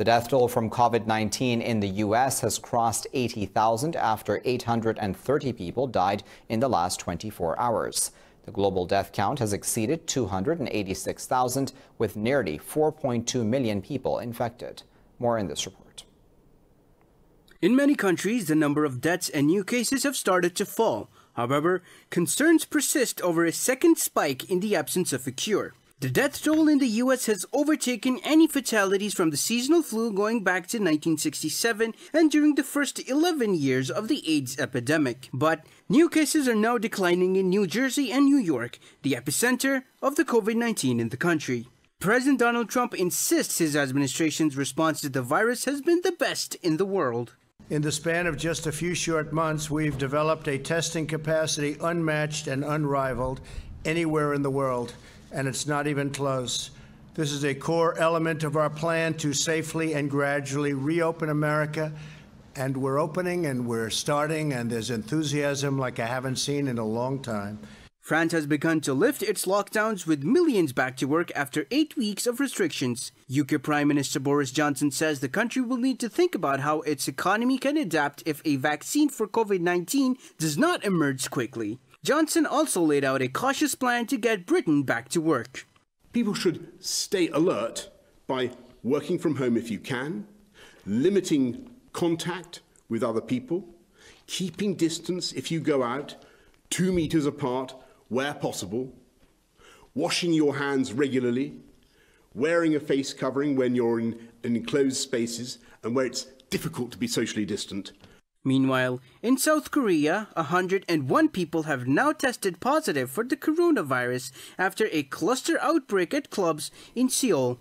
The death toll from COVID-19 in the U.S. has crossed 80,000 after 830 people died in the last 24 hours. The global death count has exceeded 286,000, with nearly 4.2 million people infected. More in this report. In many countries, the number of deaths and new cases have started to fall. However, concerns persist over a second spike in the absence of a cure. The death toll in the US has overtaken any fatalities from the seasonal flu going back to 1967 and during the first 11 years of the AIDS epidemic. But new cases are now declining in New Jersey and New York, the epicenter of the COVID 19 in the country. President Donald Trump insists his administration's response to the virus has been the best in the world. In the span of just a few short months, we've developed a testing capacity unmatched and unrivaled anywhere in the world and it's not even close. This is a core element of our plan to safely and gradually reopen America. And we're opening and we're starting, and there's enthusiasm like I haven't seen in a long time. France has begun to lift its lockdowns with millions back to work after eight weeks of restrictions. UK Prime Minister Boris Johnson says the country will need to think about how its economy can adapt if a vaccine for COVID 19 does not emerge quickly. Johnson also laid out a cautious plan to get Britain back to work. People should stay alert by working from home if you can, limiting contact with other people, keeping distance if you go out, two metres apart where possible, washing your hands regularly, wearing a face covering when you're in, enclosed spaces and where it's difficult to be socially distant, Meanwhile, in South Korea, 101 people have now tested positive for the coronavirus after a cluster outbreak at clubs in Seoul.